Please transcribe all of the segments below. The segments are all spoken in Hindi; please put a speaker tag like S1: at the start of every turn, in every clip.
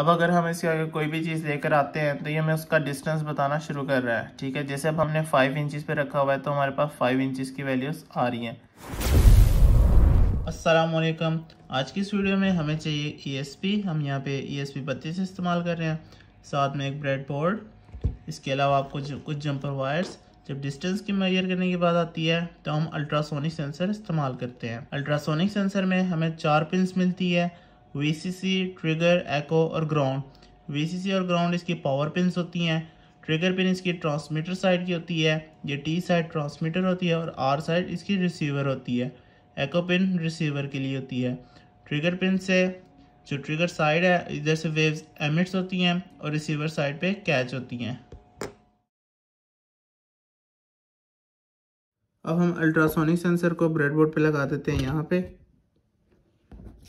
S1: अब अगर हम इसके अगर कोई भी चीज़ लेकर आते हैं तो ये हमें उसका डिस्टेंस बताना शुरू कर रहा है ठीक है जैसे अब हमने फाइव इंचज़ पे रखा हुआ है तो हमारे पास फाइव इंचज़ की वैल्यूज़ आ रही हैं असलकम आज की इस वीडियो में हमें चाहिए ई e हम यहाँ पे ई e एस इस्तेमाल कर रहे हैं साथ में एक ब्रेड बोर्ड इसके अलावा आपको कुछ जंपर वायर्स जब डिस्टेंस की मैयर करने की बात आती है तो हम अल्ट्रासोनिक सेंसर इस्तेमाल करते हैं अल्ट्रासोनिक सेंसर में हमें चार पिंस मिलती है वीसीसी ट्रिगर एको और ग्राउंड वीसीसी और ग्राउंड इसकी पावर पिन होती हैं ट्रिगर पिन इसकी ट्रांसमीटर साइड की होती है ये टी साइड ट्रांसमीटर होती है और आर साइड इसकी रिसीवर होती है एको पिन रिसीवर के लिए होती है ट्रिगर पिन से जो ट्रिगर साइड है इधर से वेव्स एमिट्स होती हैं और रिसीवर साइड पे कैच होती हैं अब हम अल्ट्रासोनिक सेंसर को ब्रेडबोर्ड पे लगा देते हैं यहाँ पे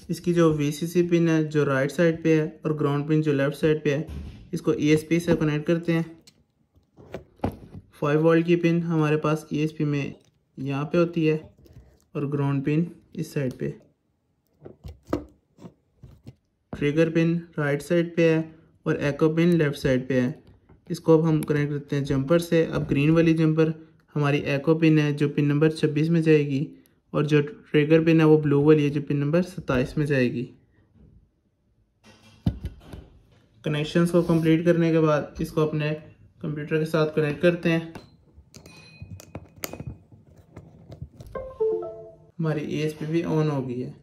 S1: इसकी जो वी पिन है जो राइट साइड पे है और ग्राउंड पिन जो लेफ्ट साइड पे है इसको ई e से कनेक्ट करते हैं फाइव वोल्ट की पिन हमारे पास ई e में यहाँ पे होती है और ग्राउंड पिन इस साइड पे ट्रिगर पिन राइट साइड पे है और एको पिन लेफ़्ट साइड पे है इसको अब हम कनेक्ट करते हैं जंपर से अब ग्रीन वाली जंपर हमारी एको पिन है जो पिन नंबर 26 में जाएगी और जो ट्रेगर पिन है वो ब्लू वाली है जो पिन नंबर सत्ताईस में जाएगी कनेक्शंस को कंप्लीट करने के बाद इसको अपने कंप्यूटर के साथ कनेक्ट करते हैं हमारी ई e भी ऑन हो गई है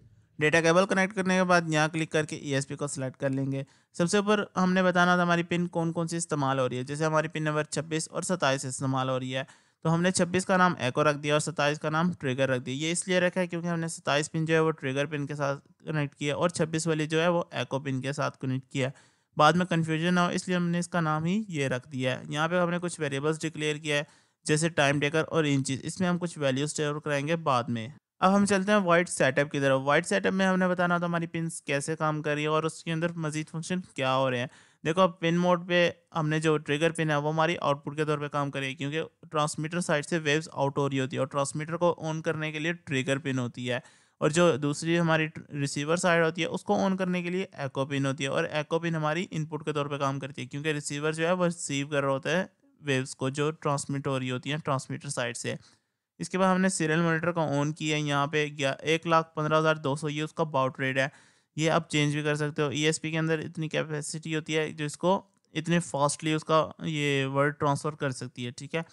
S1: डेटा केबल कनेक्ट करने के बाद यहाँ क्लिक करके ई e को सिलेक्ट कर लेंगे सबसे ऊपर हमने बताना था हमारी पिन कौन कौन सी इस्तेमाल हो रही है जैसे हमारी पिन नंबर 26 और 27 इस्तेमाल हो रही है तो हमने छब्बीस का नाम एको रख दिया और सत्ताईस का नाम ट्रिगर रख दिया ये इसलिए रखा है क्योंकि हमने सत्ताईस पिन जो है वो ट्रिगर पिन के साथ कनेक्ट किया और छब्बीस वाली जो है वो एको पिन के साथ कनेक्ट किया बाद में कन्फ्यूजन ना हो इसलिए हमने इसका नाम ही ये रख दिया है यहाँ पर हमने कुछ वेरिएबल्स डिक्लेयर किया है जैसे टाइम टेकर और इंचज इसमें हम कुछ वैल्यू स्टोर कराएंगे बाद में अब हम चलते हैं वाइट सेटअप की तरफ वाइट सेटअप में हमने बताना था हमारी पिन कैसे काम कर रही है और उसके अंदर मजीद फंक्शन क्या हो रहे हैं देखो अब पिन मोड पे हमने जो ट्रिगर पिन है वो हमारी आउटपुट के तौर पे काम करेगी क्योंकि ट्रांसमीटर साइड से वेव्स आउट हो रही होती है और ट्रांसमीटर को ऑन करने के लिए ट्रिगर पिन होती है और जो दूसरी हमारी रिसीवर साइड होती है उसको ऑन करने के लिए एको पिन होती है और एको पिन हमारी इनपुट के तौर पर काम करती है क्योंकि रिसीवर जो है वो रिसीव कर रहा होता है वेव्स को जो ट्रांसमिट हो रही होती हैं ट्रांसमीटर साइड से इसके बाद हमने सीरियल मोनीटर का ऑन किया है यहाँ पे एक लाख पंद्रह हज़ार दो सौ ये उसका बाउट रेट है ये आप चेंज भी कर सकते हो ई e के अंदर इतनी कैपेसिटी होती है जो इसको इतने फास्टली उसका ये वर्ड ट्रांसफ़र कर सकती है ठीक है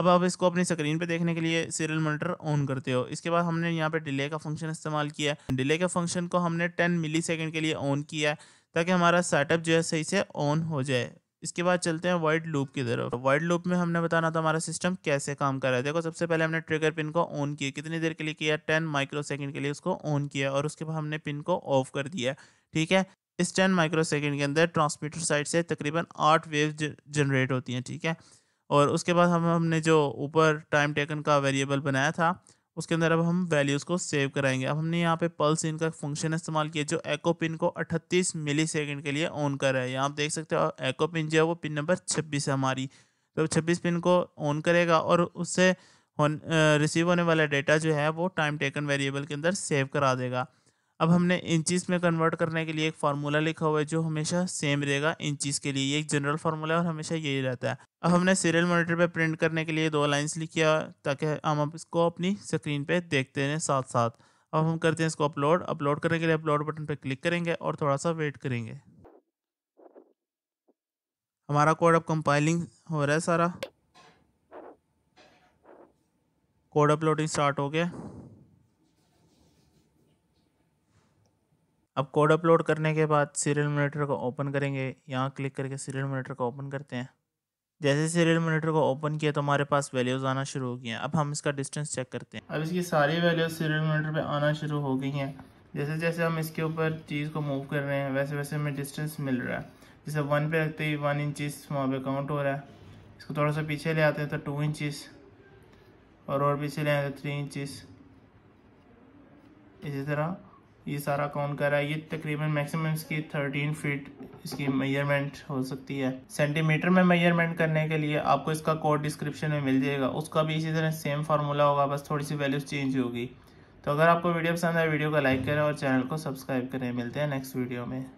S1: अब आप इसको अपनी स्क्रीन पे देखने के लिए सीरियल मोनिटर ऑन करते हो इसके बाद हमने यहाँ पे डिले का फंक्शन इस्तेमाल किया है डिले के फंक्शन को हमने 10 सेकेंड के लिए ऑन किया है ताकि हमारा सेटअप जो है सही से ऑन हो जाए इसके बाद चलते हैं वाइड लूप की तरफ वाइड तो लूप में हमने बताना था हमारा सिस्टम कैसे काम कर रहा है देखो सबसे पहले हमने ट्रिगर पिन को ऑन किया कितनी देर के लिए किया टेन माइक्रो सेकेंड के लिए उसको ऑन किया और उसके बाद हमने पिन को ऑफ कर दिया ठीक है इस टेन माइक्रो सेकेंड के अंदर ट्रांसमीटर साइड से तकरीबन आठ वेव जनरेट होती हैं ठीक है और उसके बाद हम हमने जो ऊपर टाइम टेकन का वेरिएबल बनाया था उसके अंदर अब हम वैल्यूज़ को सेव कराएंगे अब हमने यहाँ पे पल्स इनका फंक्शन इस्तेमाल किया जो एको पिन को 38 मिली सेकेंड के लिए ऑन कर रहा है यहाँ आप देख सकते हो एको पिन जो है वो पिन नंबर 26 है हमारी तो 26 पिन को ऑन करेगा और उससे रिसीव होने वाला डेटा जो है वो टाइम टेकन वेरिएबल के अंदर सेव करा देगा अब हमने इंचीज़ में कन्वर्ट करने के लिए एक फार्मूला लिखा हुआ है जो हमेशा सेम रहेगा इंचीज़ के लिए ये एक जनरल फार्मूला है और हमेशा यही रहता है अब हमने सीरियल मॉनिटर पे प्रिंट करने के लिए दो लाइंस है ताकि हम इसको अपनी स्क्रीन पे देखते रहें साथ साथ अब हम करते हैं इसको अपलोड अपलोड करने के लिए अपलोड बटन पर क्लिक करेंगे और थोड़ा सा वेट करेंगे हमारा कोड अब कंपाइलिंग हो रहा है सारा कोड अपलोडिंग स्टार्ट हो गया अब कोड अपलोड करने के बाद सीरियल मोनीटर को ओपन करेंगे यहाँ क्लिक करके सीरियल मोनीटर को ओपन करते हैं जैसे सीरियल मोनीटर को ओपन किया तो हमारे पास वैल्यूज़ आना शुरू हो गई हैं अब हम इसका डिस्टेंस चेक करते हैं अब इसकी सारी वैल्यूज सीरियल मोनीटर पे आना शुरू हो गई हैं जैसे जैसे हम इसके ऊपर चीज़ को मूव कर रहे हैं वैसे वैसे हमें डिस्टेंस मिल रहा है जैसे वन पे रखते ही वन इंचिस वहाँ पर काउंट हो रहा है इसको थोड़ा सा पीछे ले आते हैं तो टू इंचिस और और पीछे ले आते तो थ्री इंचिस इसी तरह ये सारा कौन कर रहा है ये तकरीबन मैक्सिमम इसकी थर्टीन फीट इसकी मेजरमेंट हो सकती है सेंटीमीटर में मेजरमेंट करने के लिए आपको इसका कोड डिस्क्रिप्शन में मिल जाएगा उसका भी इसी तरह सेम फार्मूला होगा बस थोड़ी सी वैल्यूज चेंज होगी तो अगर आपको वीडियो पसंद आए वीडियो को लाइक करें और चैनल को सब्सक्राइब करें मिलते हैं नेक्स्ट वीडियो में